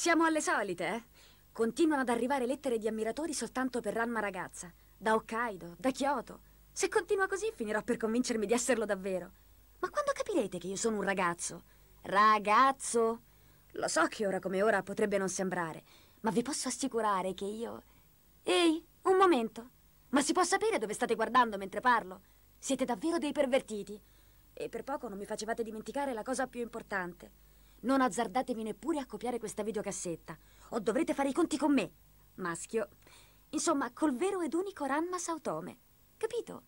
Siamo alle solite, eh? Continuano ad arrivare lettere di ammiratori soltanto per Ranma ragazza. Da Hokkaido, da Kyoto. Se continua così finirò per convincermi di esserlo davvero. Ma quando capirete che io sono un ragazzo? Ragazzo! Lo so che ora come ora potrebbe non sembrare, ma vi posso assicurare che io... Ehi, un momento! Ma si può sapere dove state guardando mentre parlo? Siete davvero dei pervertiti. E per poco non mi facevate dimenticare la cosa più importante. Non azzardatevi neppure a copiare questa videocassetta, o dovrete fare i conti con me, maschio. Insomma, col vero ed unico Ranma Sautome. Capito?